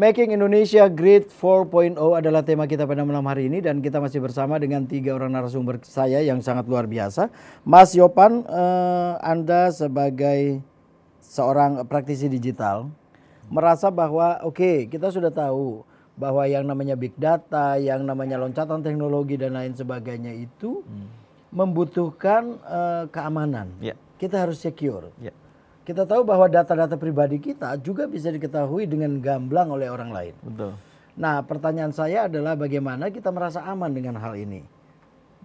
Making Indonesia Great 4.0 adalah tema kita pada malam hari ini dan kita masih bersama dengan tiga orang narasumber saya yang sangat luar biasa. Mas Yopan, eh, Anda sebagai seorang praktisi digital merasa bahwa oke okay, kita sudah tahu bahwa yang namanya big data, yang namanya loncatan teknologi dan lain sebagainya itu hmm. membutuhkan eh, keamanan. Yeah. Kita harus secure. Yeah. Kita tahu bahwa data-data pribadi kita juga bisa diketahui dengan gamblang oleh orang lain. Betul. Nah, pertanyaan saya adalah bagaimana kita merasa aman dengan hal ini?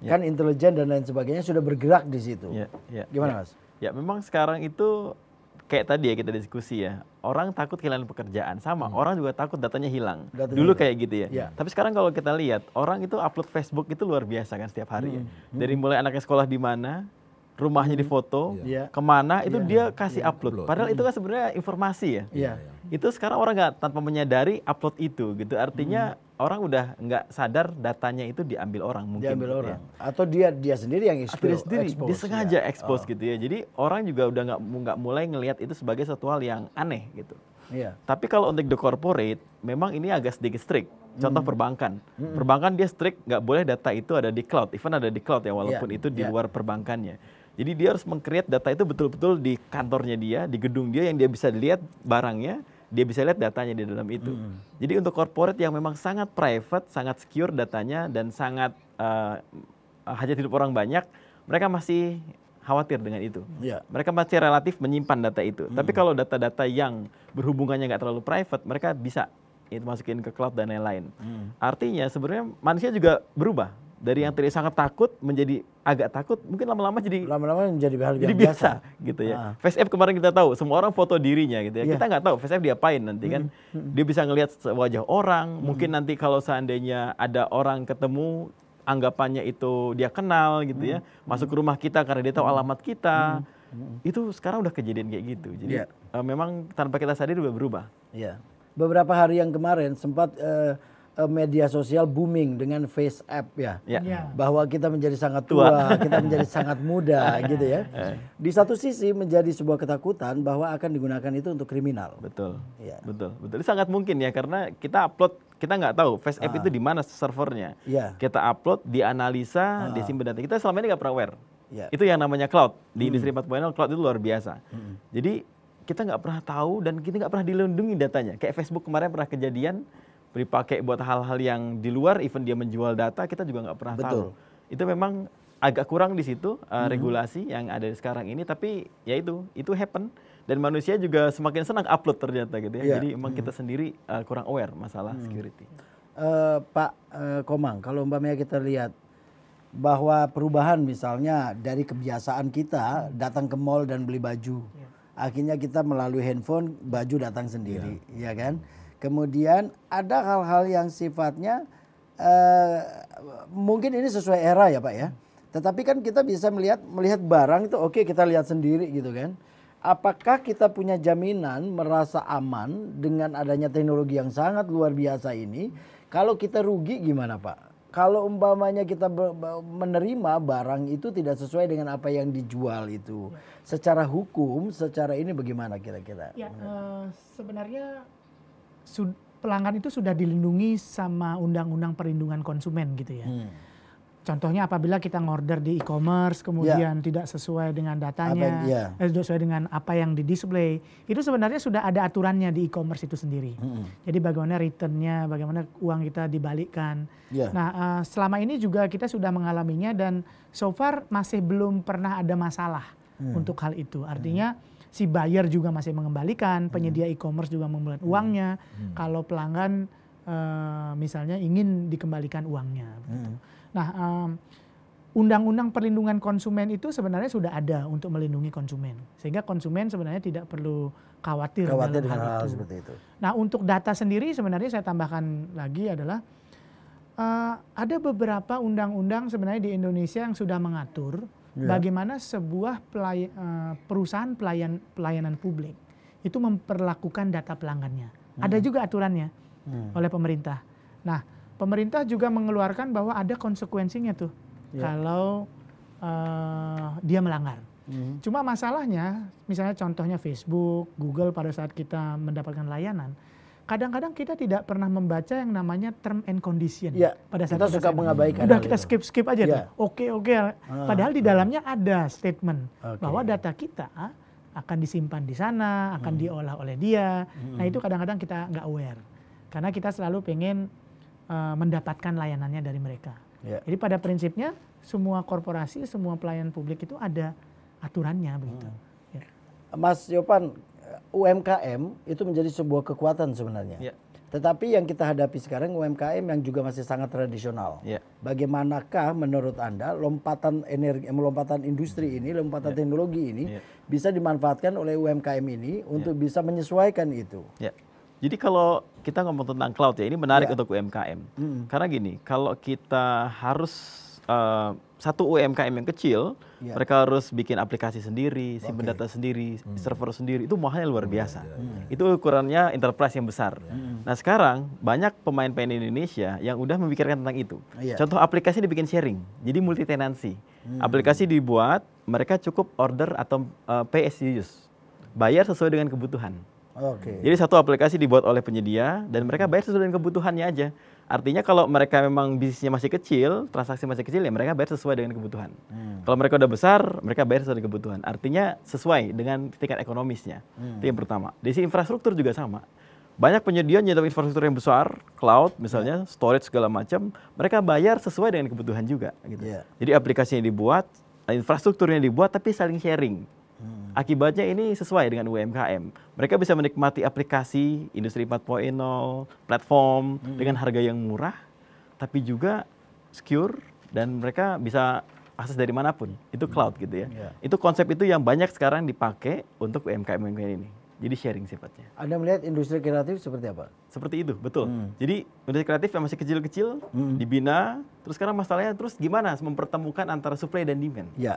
Ya. Kan intelijen dan lain sebagainya sudah bergerak di situ. Ya, ya, Gimana, ya. Mas? Ya, memang sekarang itu kayak tadi ya kita diskusi ya orang takut kehilangan pekerjaan sama hmm. orang juga takut datanya hilang datanya dulu hilang. kayak gitu ya. ya tapi sekarang kalau kita lihat orang itu upload Facebook itu luar biasa kan setiap hari ya. hmm. ya dari hmm. mulai anaknya sekolah di mana rumahnya difoto, yeah. Iya. kemana itu yeah. dia kasih yeah. upload. upload. Padahal mm. itu hmm. kan sebenarnya informasi ya. Yeah. Iya, iya. Itu sekarang orang nggak tanpa menyadari upload itu gitu. Artinya mm. orang udah nggak sadar datanya itu diambil orang mungkin. Diambil gitu ya. orang. Ya. Atau dia dia sendiri yang expose. dia sendiri expose, dia sengaja yeah. expose oh. gitu ya. Jadi orang juga udah nggak nggak mulai ngelihat itu sebagai satu hal yang aneh gitu. Yeah. Tapi kalau untuk the corporate, memang ini agak sedikit strict. Contoh mm. perbankan, mm. perbankan dia strict nggak boleh data itu ada di cloud, even ada di cloud ya walaupun yeah. itu di yeah. luar perbankannya jadi dia harus mengcreate data itu betul-betul di kantornya dia, di gedung dia yang dia bisa lihat barangnya, dia bisa lihat datanya di dalam itu. Hmm. Jadi untuk corporate yang memang sangat private, sangat secure datanya dan sangat uh, hajat hidup orang banyak, mereka masih khawatir dengan itu. Yeah. Mereka masih relatif menyimpan data itu. Hmm. Tapi kalau data-data yang berhubungannya nggak terlalu private, mereka bisa itu masukin ke cloud dan lain-lain. Hmm. Artinya sebenarnya manusia juga berubah dari yang tadi sangat takut menjadi agak takut mungkin lama-lama jadi lama-lama menjadi hal jadi biasa, biasa gitu ya. Ah. Face app kemarin kita tahu semua orang foto dirinya gitu ya. Yeah. Kita nggak tahu face app diapain nanti kan. Hmm, hmm, hmm. Dia bisa ngelihat wajah orang, mungkin nanti kalau seandainya ada orang ketemu anggapannya itu dia kenal gitu ya. Masuk ke rumah kita karena dia tahu alamat kita. Itu sekarang udah kejadian kayak gitu. Jadi yeah. Iya. uh, memang tanpa kita sadari udah berubah. Iya. Yeah. Beberapa hari yang kemarin sempat uh, Eh, media sosial booming dengan face app ya. ya. ya. Bahwa kita menjadi sangat tua, tua. kita menjadi sangat muda gitu ya. Eh. Di satu sisi menjadi sebuah ketakutan bahwa akan digunakan itu untuk kriminal. Betul. Ya. Betul. Betul. Ini sangat mungkin ya karena kita upload kita nggak tahu face app ah. itu di mana servernya. Ya. Kita upload, dianalisa, ah. disimpan data. Kita selama ini nggak pernah aware. Ya. Itu yang namanya cloud. Di hmm. industri 4.0 cloud itu luar biasa. Hmm. Jadi kita nggak pernah tahu dan kita nggak pernah dilindungi datanya. Kayak Facebook kemarin pernah kejadian dipakai buat hal-hal yang di luar, even dia menjual data, kita juga nggak pernah Betul. tahu. Itu memang agak kurang di situ uh, hmm. regulasi yang ada sekarang ini, tapi ya itu, itu happen. Dan manusia juga semakin senang upload ternyata gitu ya. Yeah. Jadi emang hmm. kita sendiri uh, kurang aware masalah hmm. security. Uh, Pak uh, Komang, kalau Mbak Mia kita lihat bahwa perubahan misalnya dari kebiasaan kita hmm. datang ke mall dan beli baju. Yeah. Akhirnya kita melalui handphone baju datang sendiri, yeah. ya iya kan? Kemudian ada hal-hal yang sifatnya uh, mungkin ini sesuai era ya Pak ya. Tetapi kan kita bisa melihat melihat barang itu oke okay, kita lihat sendiri gitu kan. Apakah kita punya jaminan merasa aman dengan adanya teknologi yang sangat luar biasa ini? Kalau kita rugi gimana Pak? Kalau umpamanya kita menerima barang itu tidak sesuai dengan apa yang dijual itu, secara hukum, secara ini bagaimana kira-kira? Ya, uh, sebenarnya pelanggan itu sudah dilindungi sama undang-undang perlindungan konsumen gitu ya. Hmm. Contohnya apabila kita ngorder di e-commerce kemudian yeah. tidak sesuai dengan datanya, yeah. Ya. sesuai dengan apa yang di display, itu sebenarnya sudah ada aturannya di e-commerce itu sendiri. Mm -hmm. Jadi bagaimana returnnya, bagaimana uang kita dibalikkan. Yeah. Nah uh, selama ini juga kita sudah mengalaminya dan so far masih belum pernah ada masalah mm. untuk hal itu. Artinya mm si buyer juga masih mengembalikan, hmm. penyedia e-commerce juga mengembalikan hmm. uangnya. Hmm. Kalau pelanggan uh, misalnya ingin dikembalikan uangnya. Hmm. Nah, um, undang-undang perlindungan konsumen itu sebenarnya sudah ada untuk melindungi konsumen, sehingga konsumen sebenarnya tidak perlu khawatir, khawatir dalam hal, hal itu. Seperti itu. Nah, untuk data sendiri sebenarnya saya tambahkan lagi adalah uh, ada beberapa undang-undang sebenarnya di Indonesia yang sudah mengatur yeah. bagaimana sebuah pelay, eh, perusahaan pelayan, pelayanan publik itu memperlakukan data pelanggannya. Hmm. Ada juga aturannya hmm. oleh pemerintah. Nah, pemerintah juga mengeluarkan bahwa ada konsekuensinya tuh yeah. kalau uh, dia melanggar. Hmm. Cuma masalahnya, misalnya contohnya Facebook, Google pada saat kita mendapatkan layanan, kadang-kadang kita tidak pernah membaca yang namanya term and condition. Ya, pada saat kita suka saat mengabaikan. sudah kita skip-skip aja ya. tuh. Oke, oke. Ah, Padahal di ah. dalamnya ada statement okay. bahwa data kita akan disimpan di sana, akan hmm. diolah oleh dia. Nah, hmm. Nah, itu kadang-kadang kita nggak aware. Karena kita selalu pengen uh, mendapatkan layanannya dari mereka. Ya. Jadi pada prinsipnya semua korporasi, semua pelayan publik itu ada aturannya begitu. Hmm. Ya. Mas Yopan, UMKM itu menjadi sebuah kekuatan sebenarnya. Ya. Tetapi yang kita hadapi sekarang UMKM yang juga masih sangat tradisional. Ya. Bagaimanakah menurut Anda lompatan energi lompatan industri ini, lompatan ya. teknologi ini ya. bisa dimanfaatkan oleh UMKM ini ya. untuk ya. bisa menyesuaikan itu? Ya. Jadi kalau kita ngomong tentang cloud ya, ini menarik ya. untuk UMKM. Mm -hmm. Karena gini, kalau kita harus uh, satu UMKM yang kecil, ya. mereka harus bikin aplikasi sendiri, simpen okay. data sendiri, hmm. server sendiri, itu mahalnya luar biasa. Hmm. Itu ukurannya enterprise yang besar. Hmm. Nah sekarang banyak pemain-pemain Indonesia yang udah memikirkan tentang itu. Ya. Contoh aplikasi dibikin sharing, jadi multi tenancy. Hmm. Aplikasi dibuat, mereka cukup order atau uh, pay use, bayar sesuai dengan kebutuhan. Okay. Jadi satu aplikasi dibuat oleh penyedia dan mereka hmm. bayar sesuai dengan kebutuhannya aja. Artinya kalau mereka memang bisnisnya masih kecil, transaksi masih kecil ya mereka bayar sesuai dengan kebutuhan. Hmm. Kalau mereka udah besar, mereka bayar sesuai dengan kebutuhan. Artinya sesuai dengan tingkat ekonomisnya. Hmm. Itu yang pertama. Di sisi infrastruktur juga sama. Banyak penyedia nyetok infrastruktur yang besar, cloud misalnya, yeah. storage segala macam, mereka bayar sesuai dengan kebutuhan juga gitu. Yeah. Jadi aplikasinya dibuat, infrastrukturnya dibuat tapi saling sharing. Hmm. Akibatnya ini sesuai dengan UMKM. Mereka bisa menikmati aplikasi industri 4.0, platform hmm. dengan harga yang murah, tapi juga secure dan mereka bisa akses dari manapun. Itu hmm. cloud gitu ya. Yeah. Itu konsep itu yang banyak sekarang dipakai untuk UMKM UMKM ini. Jadi sharing sifatnya. Anda melihat industri kreatif seperti apa? Seperti itu, betul. Hmm. Jadi industri kreatif yang masih kecil-kecil hmm. dibina, terus sekarang masalahnya terus gimana mempertemukan antara supply dan demand. Ya.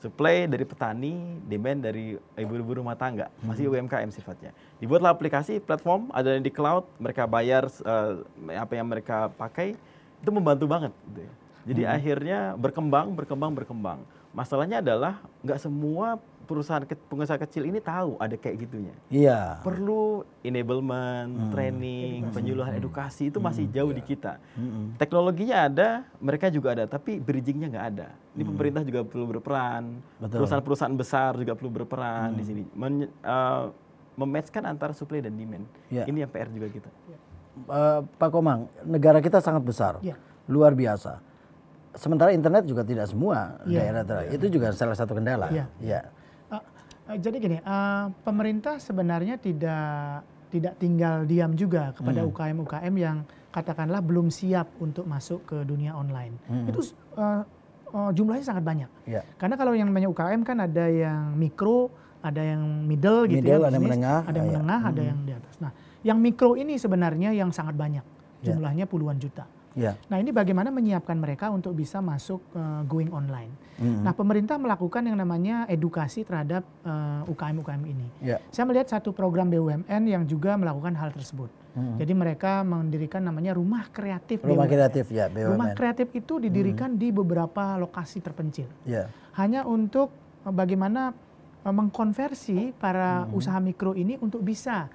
Supply dari petani, demand dari ibu-ibu rumah tangga, masih UMKM sifatnya. Dibuatlah aplikasi, platform, ada yang di cloud, mereka bayar uh, apa yang mereka pakai, itu membantu banget. Gitu ya. Jadi hmm. akhirnya berkembang, berkembang, berkembang. Masalahnya adalah nggak semua perusahaan ke, pengusaha kecil ini tahu ada kayak gitunya. Iya. Perlu enablement, hmm. training, hmm. penyuluhan hmm. edukasi itu masih hmm. jauh yeah. di kita. Hmm. Teknologinya ada, mereka juga ada, tapi bridgingnya nggak ada. Ini hmm. pemerintah juga perlu berperan, perusahaan-perusahaan besar juga perlu berperan hmm. di sini. Men, uh, eh, mematchkan antara supply dan demand. Yeah. Ini yang PR juga kita. Yeah. Iya. Uh, Pak Komang, negara kita sangat besar, yeah. luar biasa sementara internet juga tidak semua daerah-daerah iya. iya. itu juga salah satu kendala. Iya. ya. Uh, jadi gini, uh, pemerintah sebenarnya tidak tidak tinggal diam juga kepada UKM-UKM hmm. yang katakanlah belum siap untuk masuk ke dunia online. Hmm. Itu uh, uh, jumlahnya sangat banyak. Ya. Karena kalau yang namanya UKM kan ada yang mikro, ada yang middle, middle gitu ya. Ada yang menengah, ada yang ah, ya. menengah, ya. ada hmm. yang di atas. Nah, yang mikro ini sebenarnya yang sangat banyak. Ya. Jumlahnya puluhan juta. Yeah. Nah ini bagaimana menyiapkan mereka untuk bisa masuk uh, going online. Mm-hmm. Nah pemerintah melakukan yang namanya edukasi terhadap eh, ukm UKM-UKM ini. Yeah. Saya melihat satu program BUMN yang juga melakukan hal tersebut. Mm-hmm. Jadi mereka mendirikan namanya rumah kreatif. Rumah BUMN. kreatif ya BUMN. Rumah kreatif itu didirikan mm-hmm. di beberapa lokasi terpencil. Yeah. Hanya untuk eh, bagaimana mengkonversi para mm-hmm. usaha mikro ini untuk bisa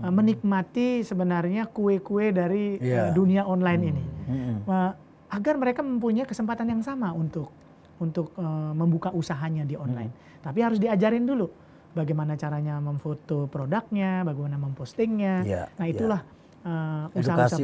uh, menikmati sebenarnya kue-kue dari yeah. uh, iya. dunia online hmm. ini hmm. Uh, agar mereka mempunyai kesempatan yang sama untuk untuk uh, membuka usahanya di online. Hmm. Tapi harus diajarin dulu bagaimana caranya memfoto produknya, bagaimana mempostingnya. Yeah. Nah iya. itulah. Yeah uh, usaha-usaha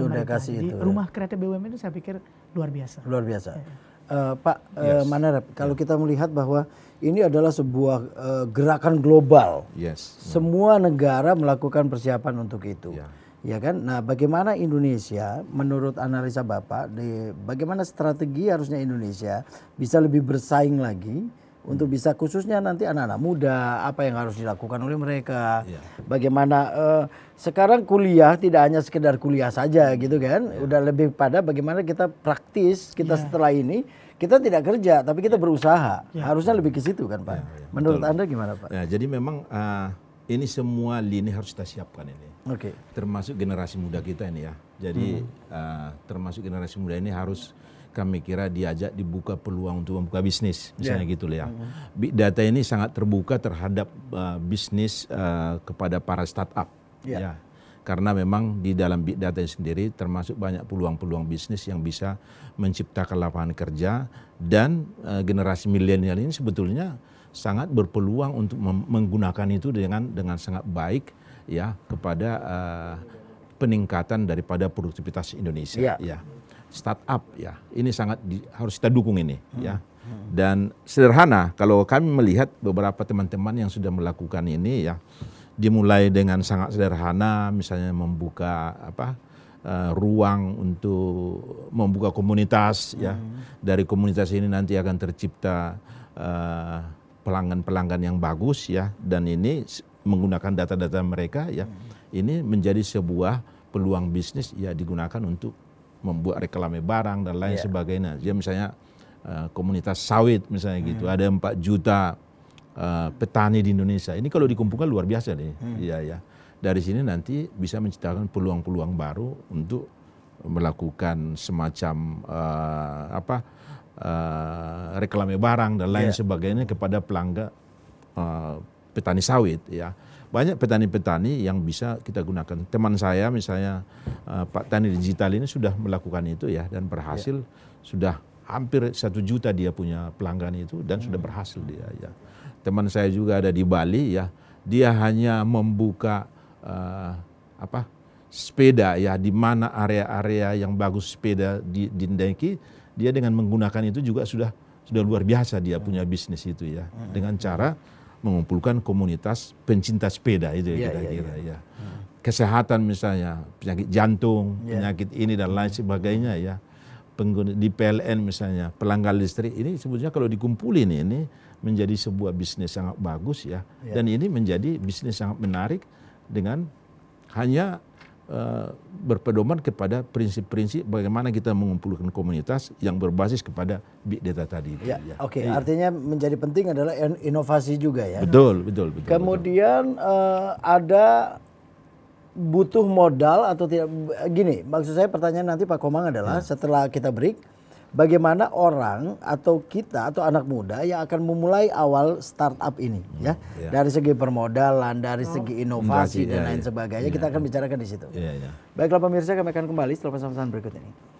itu, ya. rumah ya. kreatif BUMN itu saya pikir luar biasa. Luar biasa. Ya uh, Pak eh, yes. uh, Manarep, kalau yeah. kita melihat bahwa ini adalah sebuah uh, gerakan global. Yes. Semua negara melakukan persiapan untuk itu. Yeah. Ya kan? Nah, bagaimana Indonesia menurut analisa Bapak di bagaimana strategi harusnya Indonesia bisa lebih bersaing lagi untuk bisa khususnya nanti anak-anak muda apa yang harus dilakukan oleh mereka yeah. bagaimana uh, sekarang kuliah tidak hanya sekedar kuliah saja gitu kan yeah. udah lebih pada bagaimana kita praktis kita yeah. setelah ini kita tidak kerja tapi kita iya. berusaha iya. harusnya lebih ke situ kan pak iya, menurut Betul. anda gimana pak ya, jadi memang uh, ini semua lini harus kita siapkan ini okay. termasuk generasi muda kita ini ya jadi hmm. uh, termasuk generasi muda ini harus kami kira diajak dibuka peluang untuk membuka bisnis misalnya yeah. gitu ya. Mm-hmm. Big data ini sangat terbuka terhadap uh, bisnis uh, kepada para startup yeah. ya. Karena memang di dalam big data sendiri termasuk banyak peluang-peluang bisnis yang bisa menciptakan lapangan kerja dan uh, generasi milenial ini sebetulnya sangat berpeluang untuk menggunakan itu dengan dengan sangat baik ya kepada uh, peningkatan daripada produktivitas Indonesia. yeah. ya. ya startup ya. Ini sangat di, harus kita dukung ini hmm. ya. Dan sederhana kalau kami melihat beberapa teman-teman yang sudah melakukan ini ya dimulai dengan sangat sederhana misalnya membuka apa uh, ruang untuk membuka komunitas hmm. ya. Dari komunitas ini nanti akan tercipta pelanggan eh, pelanggan-pelanggan yang bagus ya dan ini menggunakan data-data mereka ya. Hmm. Ini menjadi sebuah peluang bisnis ya digunakan untuk membuat reklame barang dan lain yeah. sebagainya. Dia misalnya uh, komunitas sawit misalnya gitu. hmm. gitu, ada empat juta uh, petani di Indonesia. Ini kalau dikumpulkan luar biasa nih. Hmm. Iya ya. Dari sini nanti bisa menciptakan peluang-peluang baru untuk melakukan semacam uh, apa uh, reklame barang dan lain yeah. sebagainya kepada pelanggan uh, petani sawit ya banyak petani-petani yang bisa kita gunakan. Teman saya misalnya uh, Pak Tani Digital ini sudah melakukan itu ya dan berhasil ya. sudah hampir satu juta dia punya pelanggan itu dan hmm. sudah berhasil dia ya. Teman saya juga ada di Bali ya, dia hanya membuka uh, apa sepeda ya di mana area-area yang bagus sepeda di didendeki dia dengan menggunakan itu juga sudah sudah luar biasa dia hmm. punya bisnis itu ya hmm. dengan cara mengumpulkan komunitas pencinta sepeda itu ya, kira-kira ya, kira ya. ya. Hmm. Kesehatan misalnya penyakit jantung, ya. penyakit ini dan lain sebagainya ya. Pengguna di PLN misalnya pelanggan listrik ini sebetulnya kalau dikumpulin ini menjadi sebuah bisnis sangat bagus ya. ya. Dan ini menjadi bisnis sangat menarik dengan hanya Eh, berpedoman kepada prinsip-prinsip bagaimana kita mengumpulkan komunitas yang berbasis kepada big data tadi. Ya, ya. Oke, okay. Iya. artinya menjadi penting adalah inovasi juga ya. Betul, betul, betul. Kemudian betul. Uh, ada butuh modal atau tidak? Gini, maksud saya pertanyaan nanti Pak Komang adalah ya. setelah kita break bagaimana orang atau kita atau anak muda yang akan memulai awal startup ini hmm, ya yeah. dari segi permodalan dari oh. segi inovasi dan yeah, lain yeah. sebagainya kita ya. akan bicarakan di situ. Ya, ya. Baiklah pemirsa kami akan kembali setelah pesan-pesan berikut ini.